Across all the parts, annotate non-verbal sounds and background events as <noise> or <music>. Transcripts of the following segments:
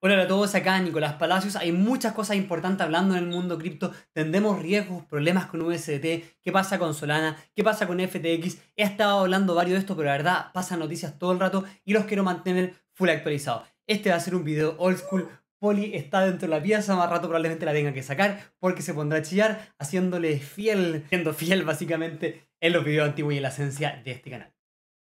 Hola a todos, acá Nicolás Palacios. Hay muchas cosas importantes hablando en el mundo cripto. Tendemos riesgos, problemas con USDT, qué pasa con Solana, qué pasa con FTX. He estado hablando varios de esto, pero la verdad pasan noticias todo el rato y los quiero mantener full actualizados. Este va a ser un video old school. Poli está dentro de la pieza, más rato probablemente la tenga que sacar porque se pondrá a chillar, haciéndole fiel, siendo fiel básicamente en los videos antiguos y en la esencia de este canal.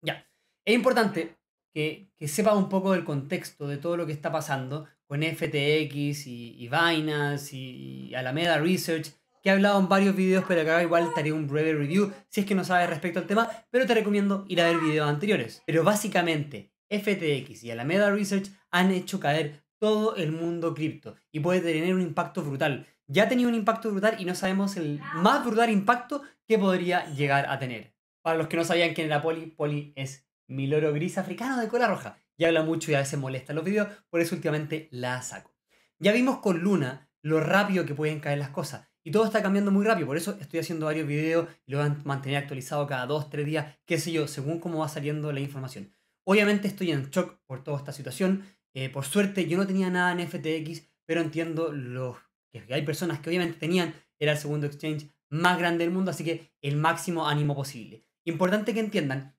Ya, es importante que, que, sepa un poco del contexto de todo lo que está pasando con FTX y, y Binance y, Alameda Research, que he hablado en varios videos, pero que acá igual te un breve review si es que no sabes respecto al tema, pero te recomiendo ir a ver videos anteriores. Pero básicamente, FTX y Alameda Research han hecho caer todo el mundo cripto y puede tener un impacto brutal. Ya ha tenido un impacto brutal y no sabemos el más brutal impacto que podría llegar a tener. Para los que no sabían quién era Poli, Poli es mi loro gris africano de cola roja. Y habla mucho y a veces molesta en los videos, por eso últimamente la saco. Ya vimos con Luna lo rápido que pueden caer las cosas. Y todo está cambiando muy rápido, por eso estoy haciendo varios videos y lo voy a mantener actualizado cada 2, 3 días, qué sé yo, según cómo va saliendo la información. Obviamente estoy en shock por toda esta situación. Eh, por suerte yo no tenía nada en FTX, pero entiendo los, que hay personas que obviamente tenían, era el segundo exchange más grande del mundo, así que el máximo ánimo posible. Importante que entiendan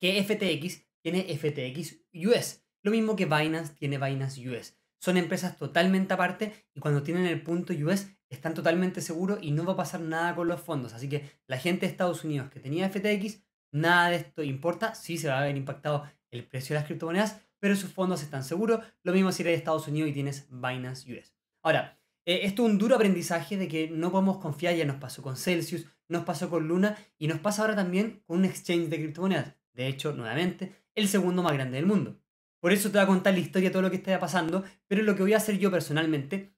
que FTX tiene FTX US. Lo mismo que Binance tiene Binance US. Son empresas totalmente aparte y cuando tienen el punto US están totalmente seguros y no va a pasar nada con los fondos. Así que la gente de Estados Unidos que tenía FTX, nada de esto importa. Sí se va a haber impactado el precio de las criptomonedas, pero sus fondos están seguros. Lo mismo si eres de Estados Unidos y tienes Binance US. Ahora, eh, esto es un duro aprendizaje de que no podemos confiar, ya nos pasó con Celsius, nos pasó con Luna y nos pasa ahora también con un exchange de criptomonedas. De hecho, nuevamente, el segundo más grande del mundo. Por eso te voy a contar la historia, todo lo que está pasando, pero lo que voy a hacer yo personalmente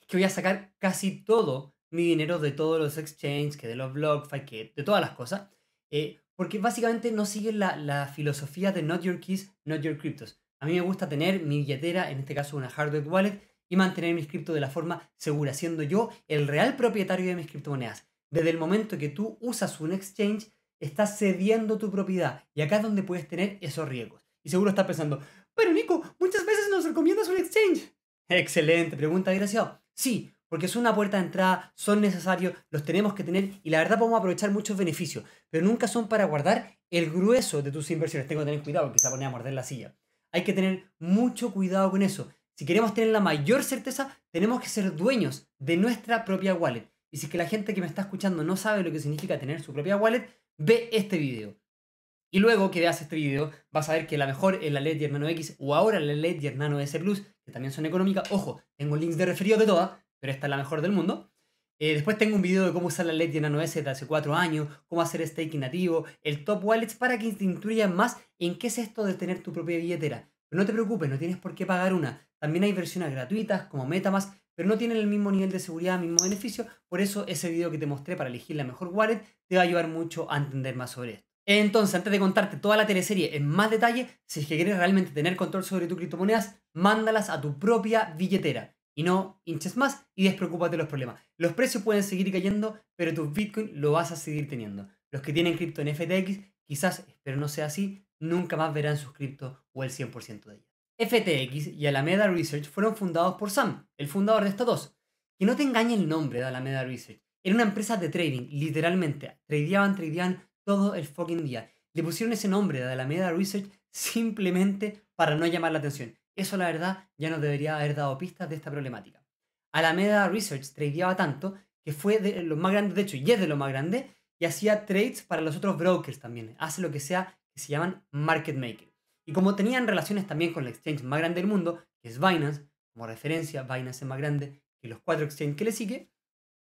es que voy a sacar casi todo mi dinero de todos los exchanges, que de los blogs, que de todas las cosas, eh, porque básicamente no siguen la, filosofía de not your keys, not your cryptos. A mí me gusta tener mi billetera, en este caso una hardware wallet, y mantener mis cripto de la forma segura, siendo yo el real propietario de mis criptomonedas. Desde el momento que tú usas un exchange, Estás cediendo tu propiedad. Y acá es donde puedes tener esos riesgos. Y seguro estás pensando, pero Nico, muchas veces nos recomiendas un exchange. Excelente, pregunta desgraciado. Sí, porque es una puerta de entrada, son necesarios, los tenemos que tener y la verdad podemos aprovechar muchos beneficios, pero nunca son para guardar el grueso de tus inversiones. Tengo que tener cuidado porque se a morder la silla. Hay que tener mucho cuidado con eso. Si queremos tener la mayor certeza, tenemos que ser dueños de nuestra propia wallet. Y si es que la gente que me está escuchando no sabe lo que significa tener su propia wallet, ve este video. Y luego que veas este video, vas a ver que la mejor es la Ledger Nano X o ahora la Ledger Nano S Plus, que también son económicas. Ojo, tengo links de referido de todas, pero esta es la mejor del mundo. Eh, después tengo un video de cómo usar la Ledger Nano S de hace 4 años, cómo hacer staking nativo, el top wallets para que te más en qué es esto de tener tu propia billetera. Pero no te preocupes, no tienes por qué pagar una. También hay versiones gratuitas como MetaMask pero no tienen el mismo nivel de seguridad, el mismo beneficio. Por eso ese video que te mostré para elegir la mejor wallet te va a ayudar mucho a entender más sobre esto. Entonces, antes de contarte toda la teleserie en más detalle, si es que quieres realmente tener control sobre tus criptomonedas, mándalas a tu propia billetera y no hinches más y despreocúpate de los problemas. Los precios pueden seguir cayendo, pero tus Bitcoin lo vas a seguir teniendo. Los que tienen cripto en FTX, quizás, pero no sea así, nunca más verán sus cripto o el 100% de ellas. FTX y Alameda Research fueron fundados por Sam, el fundador de estos dos. Que no te engañe el nombre de Alameda Research. Era una empresa de trading, literalmente. Tradeaban, tradeaban todo el fucking día. Le pusieron ese nombre de Alameda Research simplemente para no llamar la atención. Eso la verdad ya no debería haber dado pistas de esta problemática. Alameda Research tradeaba tanto que fue de los más grandes, de hecho, y es de los más grandes y hacía trades para los otros brokers también. Hace lo que sea que se llaman market makers y como tenían relaciones también con el exchange más grande del mundo, que es Binance, como referencia, Binance es más grande que los cuatro exchanges que le sigue,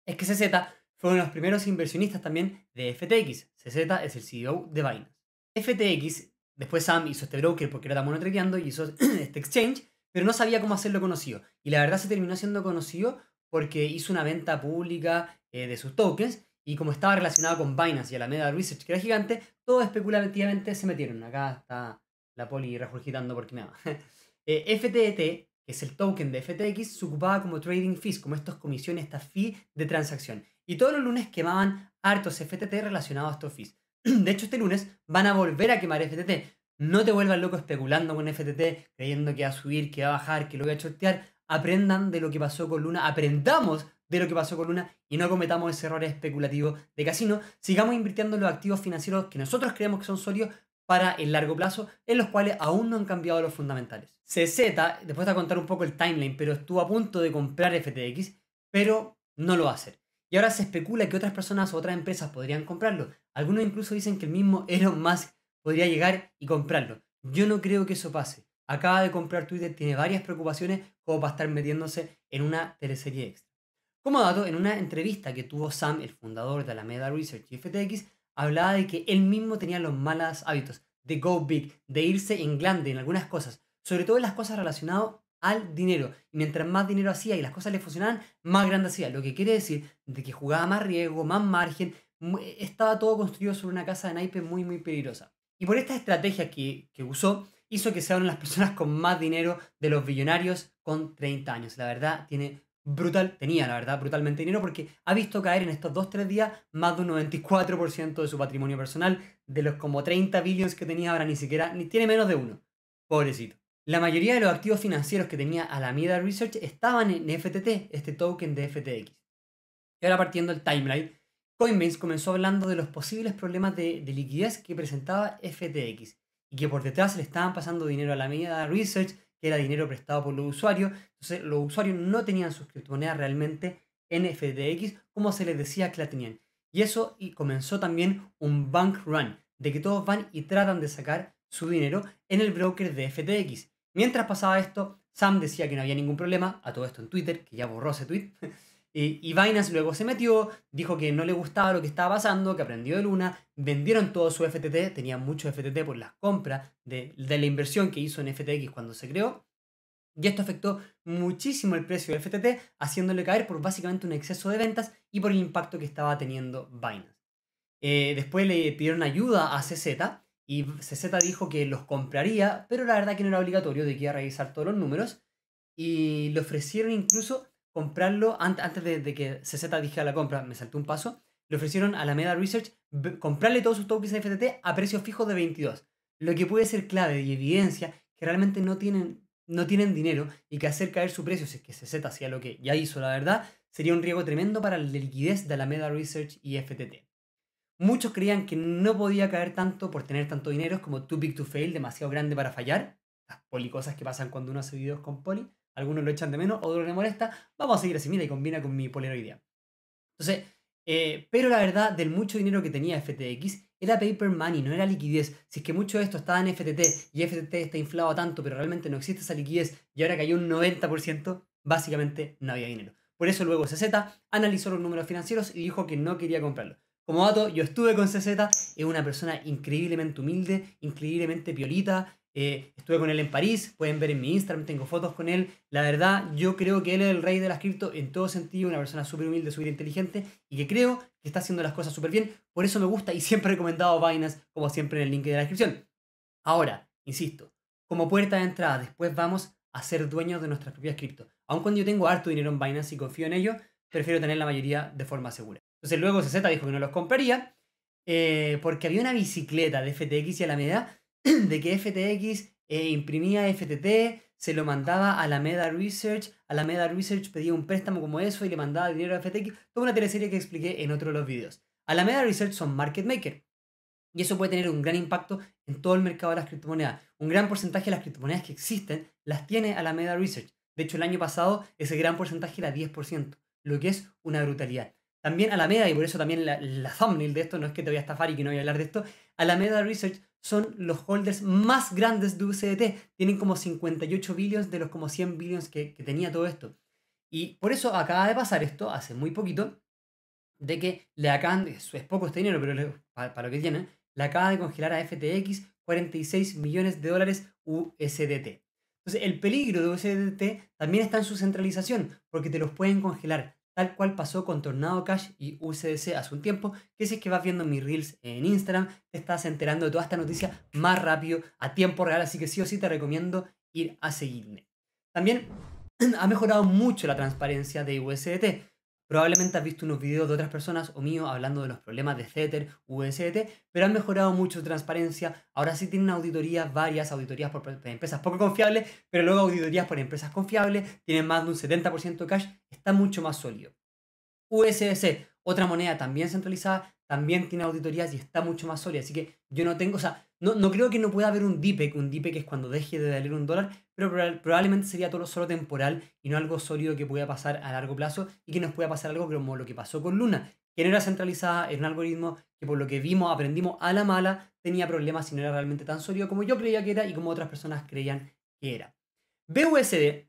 es que CZ fue uno de los primeros inversionistas también de FTX. CZ es el CEO de Binance. FTX, después Sam hizo este broker porque era tan y hizo <clears throat> este exchange, pero no sabía cómo hacerlo conocido. Y la verdad se terminó siendo conocido porque hizo una venta pública eh, de sus tokens y como estaba relacionado con Binance y a la Alameda Research, que era gigante, todos especulativamente se metieron. Acá está poli regurgitando porque nada <laughs> eh, FTT, que es el token de FTX, se ocupaba como trading fees, como estas comisiones, estas fees de transacción. Y todos los lunes quemaban hartos FTT relacionados a estos fees. <clears throat> de hecho, este lunes van a volver a quemar FTT. No te vuelvas loco especulando con FTT, creyendo que va a subir, que va a bajar, que lo voy a chotear. Aprendan de lo que pasó con Luna, aprendamos de lo que pasó con Luna y no cometamos ese error especulativo de casino. Sigamos invirtiendo en los activos financieros que nosotros creemos que son sólidos, para el largo plazo, en los cuales aún no han cambiado los fundamentales. CZ, después de contar un poco el timeline, pero estuvo a punto de comprar FTX, pero no lo va a hacer. Y ahora se especula que otras personas o otras empresas podrían comprarlo. Algunos incluso dicen que el mismo Elon Musk podría llegar y comprarlo. Yo no creo que eso pase. Acaba de comprar Twitter, tiene varias preocupaciones como para estar metiéndose en una teleserie extra. Como dato, en una entrevista que tuvo Sam, el fundador de Alameda Research y FTX, hablaba de que él mismo tenía los malos hábitos de go big, de irse en grande en algunas cosas, sobre todo en las cosas relacionadas al dinero. Y mientras más dinero hacía y las cosas le funcionaban, más grande hacía. Lo que quiere decir de que jugaba más riesgo, más margen, eh, estaba todo construido sobre una casa de naipe muy, muy peligrosa. Y por esta estrategia que, que usó, hizo que sea una de las personas con más dinero de los billonarios con 30 años. La verdad, tiene brutal, tenía la verdad, brutalmente dinero porque ha visto caer en estos 2-3 días más de un 94% de su patrimonio personal, de los como 30 billions que tenía ahora ni siquiera, ni tiene menos de uno. Pobrecito. La mayoría de los activos financieros que tenía Alameda Research estaban en FTT, este token de FTX. Y ahora partiendo el timeline, Coinbase comenzó hablando de los posibles problemas de, de liquidez que presentaba FTX y que por detrás le estaban pasando dinero a Alameda Research que era dinero prestado por los usuarios. Entonces, los usuarios no tenían sus criptomonedas realmente en FTX, como se les decía que la tenían. Y eso y comenzó también un bank run, de que todos van y tratan de sacar su dinero en el broker de FTX. Mientras pasaba esto, Sam decía que no había ningún problema, a todo esto en Twitter, que ya borró ese tweet. Eh, y Binance luego se metió, dijo que no le gustaba lo que estaba pasando, que aprendió de Luna, vendieron todo su FTT, tenía mucho FTT por las compras de, la inversión que hizo en FTX cuando se creó. Y esto afectó muchísimo el precio de FTT, haciéndole caer por básicamente un exceso de ventas y por el impacto que estaba teniendo Binance. Eh, después le pidieron ayuda a CZ y CZ dijo que los compraría, pero la verdad que no era obligatorio, de que iba a revisar todos los números. Y le ofrecieron incluso comprarlo antes de, de que CZ dijera la compra, me saltó un paso, le ofrecieron a La Alameda Research comprarle todos sus tokens de FTT a precio fijo de 22, lo que puede ser clave y evidencia que realmente no tienen, no tienen dinero y que hacer caer su precio, si es que CZ hacía lo que ya hizo, la verdad, sería un riesgo tremendo para la liquidez de Alameda Research y FTT. Muchos creían que no podía caer tanto por tener tanto dinero, es como too big to fail, demasiado grande para fallar, las policosas que pasan cuando uno hace videos con poli, algunos lo echan de menos, otros le molesta. Vamos a seguir así, mira, y combina con mi polero Entonces, eh, pero la verdad, del mucho dinero que tenía FTX, era paper money, no era liquidez. Si es que mucho de esto estaba en FTT y FTT está inflado tanto, pero realmente no existe esa liquidez y ahora cayó un 90%, básicamente no había dinero. Por eso luego CZ analizó los números financieros y dijo que no quería comprarlo. Como dato, yo estuve con CZ, es una persona increíblemente humilde, increíblemente piolita, eh, estuve con él en París, pueden ver en mi Instagram, tengo fotos con él. La verdad, yo creo que él es el rey de las cripto en todo sentido, una persona súper humilde, súper inteligente y que creo que está haciendo las cosas súper bien. Por eso me gusta y siempre he recomendado Binance, como siempre en el link de la descripción. Ahora, insisto, como puerta de entrada, después vamos a ser dueños de nuestras propias cripto. Aun cuando yo tengo harto dinero en Binance y confío en ello, prefiero tener la mayoría de forma segura. Entonces luego CZ dijo que no los compraría eh, porque había una bicicleta de FTX y Alameda <clears throat> de que FTX eh, imprimía FTT, se lo mandaba a la Research, a la Research pedía un préstamo como eso y le mandaba dinero a FTX, toda una teleserie que expliqué en otro de los videos. A la Meda Research son market maker. Y eso puede tener un gran impacto en todo el mercado de las criptomonedas. Un gran porcentaje de las criptomonedas que existen las tiene Alameda Research. De hecho, el año pasado ese gran porcentaje era 10%, lo que es una brutalidad. También Alameda, y por eso también la, la thumbnail de esto, no es que te voy a estafar y que no voy a hablar de esto, Alameda Research son los holders más grandes de USDT. Tienen como 58 billions de los como 100 billions que, tenía todo esto. Y por eso acaba de pasar esto, hace muy poquito, de que le acaban, es poco este dinero, pero para, lo que tienen, le acaba de congelar a FTX 46 millones de dólares USDT. Entonces, el peligro de USDT también está en su centralización, porque te los pueden congelar tal cual pasó con Tornado Cash y UCDC hace un tiempo, que si es que vas viendo mis reels en Instagram, te estás enterando de toda esta noticia más rápido, a tiempo real, así que sí o sí te recomiendo ir a seguirme. También <clears throat> ha mejorado mucho la transparencia de USDT. Probablemente has visto unos videos de otras personas o mío hablando de los problemas de Ceter USDT, e pero han mejorado mucho su transparencia. Ahora sí tienen auditorías, varias auditorías por empresas poco confiables, pero luego auditorías por empresas confiables, tienen más de un 70% de cash, está mucho más sólido. USDC, e otra moneda también centralizada, también tiene auditorías y está mucho más sólida. Así que yo no tengo, no, creo que no pueda haber un DPEC. Un DPEC es cuando deje de valer un dólar, pero probablemente sería todo solo temporal y no algo sólido que pueda pasar a largo plazo y que nos pueda pasar algo como lo que pasó con Luna, que no era centralizada, en un algoritmo que por lo que vimos, aprendimos a la mala, tenía problemas y no era realmente tan sólido como yo creía que era y como otras personas creían que era. BUSD,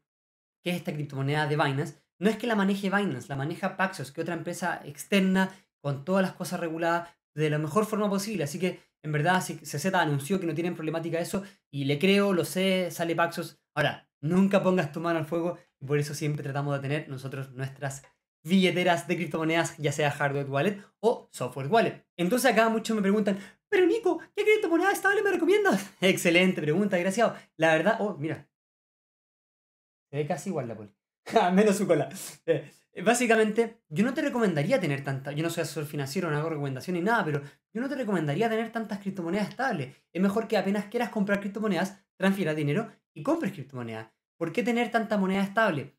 que es esta criptomoneda de Binance, no es que la maneje Binance, la maneja Paxos, que es otra empresa externa con todas las cosas reguladas de la mejor forma posible. Así que en verdad CZ anunció que no tienen problemática eso y le creo, lo sé, sale Paxos. Ahora, nunca pongas tu mano al fuego y por eso siempre tratamos de tener nosotros nuestras billeteras de criptomonedas, ya sea hardware wallet o software wallet. Entonces acá muchos me preguntan, pero Nico, ¿qué criptomoneda estable me recomiendas? <laughs> Excelente pregunta, desgraciado. La verdad, oh, mira. Se ve casi igual la poli. <laughs> menos su cola. Eh, eh, básicamente, yo no te recomendaría tener tantas, yo no soy asesor financiero, no hago recomendación ni nada, pero yo no te recomendaría tener tantas criptomonedas estables. Es mejor que apenas quieras comprar criptomonedas, transfieras dinero y compres criptomonedas. ¿Por qué tener tanta moneda estable?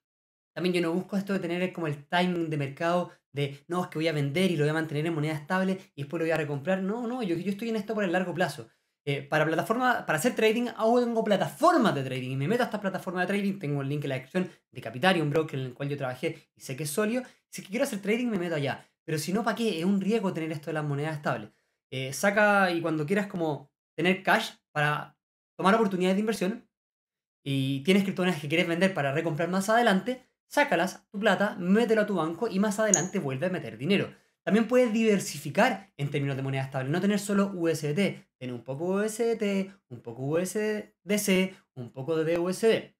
También yo no busco esto de tener como el timing de mercado de, no, es que voy a vender y lo voy a mantener en moneda estable y después lo voy a recomprar. No, no, yo, yo estoy en esto por el largo plazo. Eh, para, plataforma, para hacer trading, hago tengo plataformas de trading y me meto a estas plataformas de trading. Tengo el link en la descripción de un broker en el cual yo trabajé y sé que es sólido. Si quiero hacer trading, me meto allá. Pero si no, ¿para qué? Es un riesgo tener esto de las monedas estables. Eh, saca y cuando quieras, como tener cash para tomar oportunidades de inversión y tienes criptomonedas que quieres vender para recomprar más adelante, sácalas tu plata, mételo a tu banco y más adelante vuelve a meter dinero. También puedes diversificar en términos de moneda estable, no tener solo USDT, tener un poco USDT, un poco USDC, un poco de BUSD.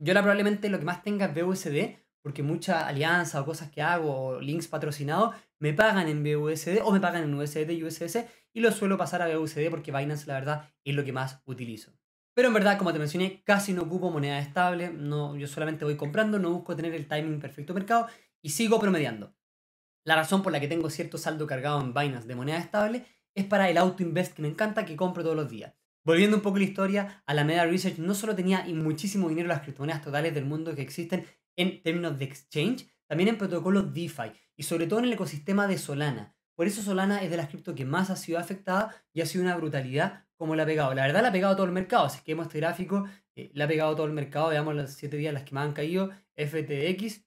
Yo ahora probablemente lo que más tenga es BUSD, porque mucha alianza o cosas que hago o links patrocinados me pagan en BUSD o me pagan en USDT y USDC y lo suelo pasar a BUSD porque Binance la verdad es lo que más utilizo. Pero en verdad, como te mencioné, casi no ocupo moneda estable, no, yo solamente voy comprando, no busco tener el timing perfecto mercado y sigo promediando la razón por la que tengo cierto saldo cargado en vainas de moneda estable es para el auto-invest que me encanta que compro todos los días. Volviendo un poco a la historia, Alameda Research no solo tenía muchísimo dinero las criptomonedas totales del mundo que existen en términos de exchange, también en protocolos DeFi y sobre todo en el ecosistema de Solana. Por eso Solana es de las cripto que más ha sido afectada y ha sido una brutalidad como la ha pegado. La verdad la ha pegado todo el mercado, así que vemos este gráfico, eh, la ha pegado todo el mercado, veamos las 7 días las que más han caído, FTX,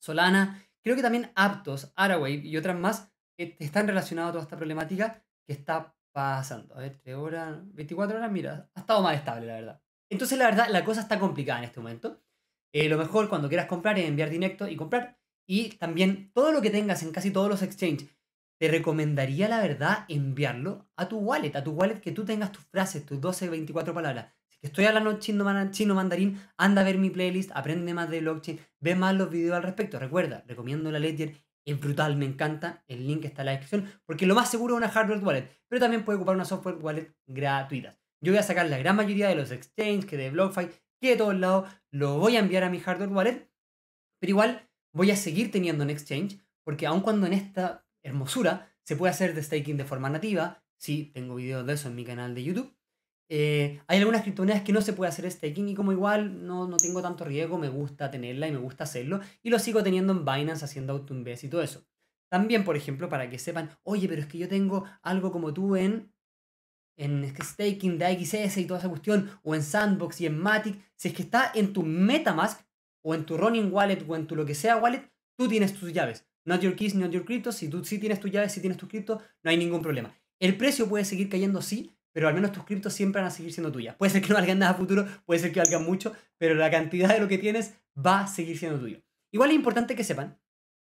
Solana, Creo que también Aptos, Araway y otras más eh, están relacionadas a toda esta problemática que está pasando. A ver, 3 horas, 24 horas, mira, ha estado más estable, la verdad. Entonces, la verdad, la cosa está complicada en este momento. Eh, lo mejor cuando quieras comprar es enviar directo y comprar. Y también todo lo que tengas en casi todos los exchanges, te recomendaría, la verdad, enviarlo a tu wallet, a tu wallet que tú tengas tus frases, tus 12, 24 palabras. Estoy hablando chino, mandarín, anda a ver mi playlist, aprende más de blockchain, ve más los videos al respecto. Recuerda, recomiendo la Ledger, es brutal, me encanta. El link está en la descripción, porque lo más seguro es una hardware wallet, pero también puede ocupar una software wallet gratuita Yo voy a sacar la gran mayoría de los exchanges, que de BlockFi, que de todos lados, lo voy a enviar a mi hardware wallet, pero igual voy a seguir teniendo un exchange, porque aun cuando en esta hermosura se puede hacer de staking de forma nativa, sí, tengo videos de eso en mi canal de YouTube, eh, hay algunas criptomonedas que no se puede hacer staking y como igual no, no, tengo tanto riesgo, me gusta tenerla y me gusta hacerlo y lo sigo teniendo en Binance haciendo auto y todo eso. También, por ejemplo, para que sepan, oye, pero es que yo tengo algo como tú en, en staking de AXS y toda esa cuestión, o en Sandbox y en Matic, si es que está en tu Metamask o en tu Running Wallet o en tu lo que sea wallet, tú tienes tus llaves. Not your keys, not your crypto. Si tú sí tienes tus llaves, si tienes tus cripto, no hay ningún problema. El precio puede seguir cayendo, sí, pero al menos tus criptos siempre van a seguir siendo tuyas. Puede ser que no valgan nada a futuro, puede ser que valgan mucho, pero la cantidad de lo que tienes va a seguir siendo tuyo. Igual es importante que sepan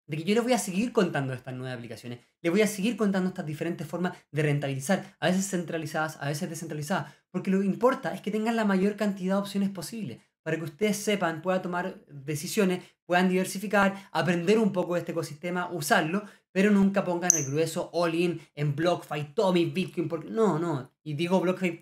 de que yo les voy a seguir contando estas nuevas aplicaciones, les voy a seguir contando estas diferentes formas de rentabilizar, a veces centralizadas, a veces descentralizadas, porque lo que importa es que tengan la mayor cantidad de opciones posibles para que ustedes sepan, puedan tomar decisiones, puedan diversificar, aprender un poco de este ecosistema, usarlo, pero nunca pongan el grueso all-in en BlockFi, Tommy, Bitcoin, no, no, y digo BlockFi,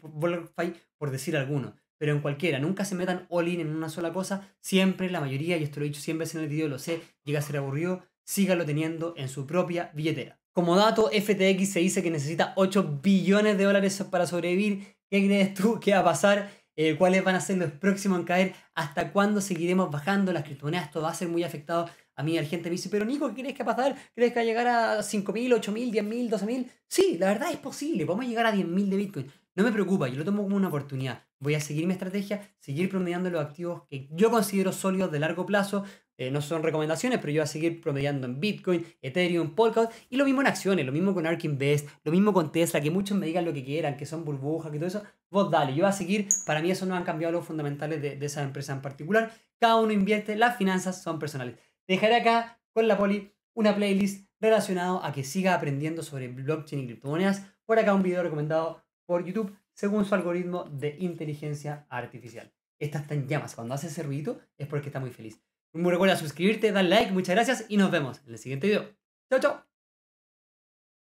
por decir alguno, pero en cualquiera, nunca se metan all-in en una sola cosa, siempre la mayoría, y esto lo he dicho siempre veces en el video, lo sé, llega a ser aburrido, sígalo teniendo en su propia billetera. Como dato, FTX se dice que necesita 8 billones de dólares para sobrevivir. ¿Qué crees tú ¿Qué va a pasar? cuáles van a ser los próximos en caer, hasta cuándo seguiremos bajando las criptomonedas, esto va a ser muy afectado a mí, la gente me dice, pero Nico, ¿qué crees que va a pasar? ¿Crees que va a llegar a 5.000, 8.000, 10.000, 12.000? Sí, la verdad es posible, vamos a llegar a 10.000 de Bitcoin. No me preocupa, yo lo tomo como una oportunidad. Voy a seguir mi estrategia, seguir promediando los activos que yo considero sólidos de largo plazo, eh, no son recomendaciones, pero yo voy a seguir promediando en Bitcoin, Ethereum, Polkadot y lo mismo en acciones, lo mismo con Ark Invest, lo mismo con Tesla, que muchos me digan lo que quieran, que son burbujas, que todo eso. Vos dale, yo voy a seguir. Para mí, eso no han cambiado los fundamentales de, esa empresa en particular. Cada uno invierte, las finanzas son personales. dejaré acá con la poli una playlist relacionado a que siga aprendiendo sobre blockchain y criptomonedas. Por acá un video recomendado por YouTube según su algoritmo de inteligencia artificial. estas están llamas. Cuando hace ese ruido es porque está muy feliz. Recuerda suscribirte, darle like, muchas gracias y nos vemos en el siguiente video. Chao, chao.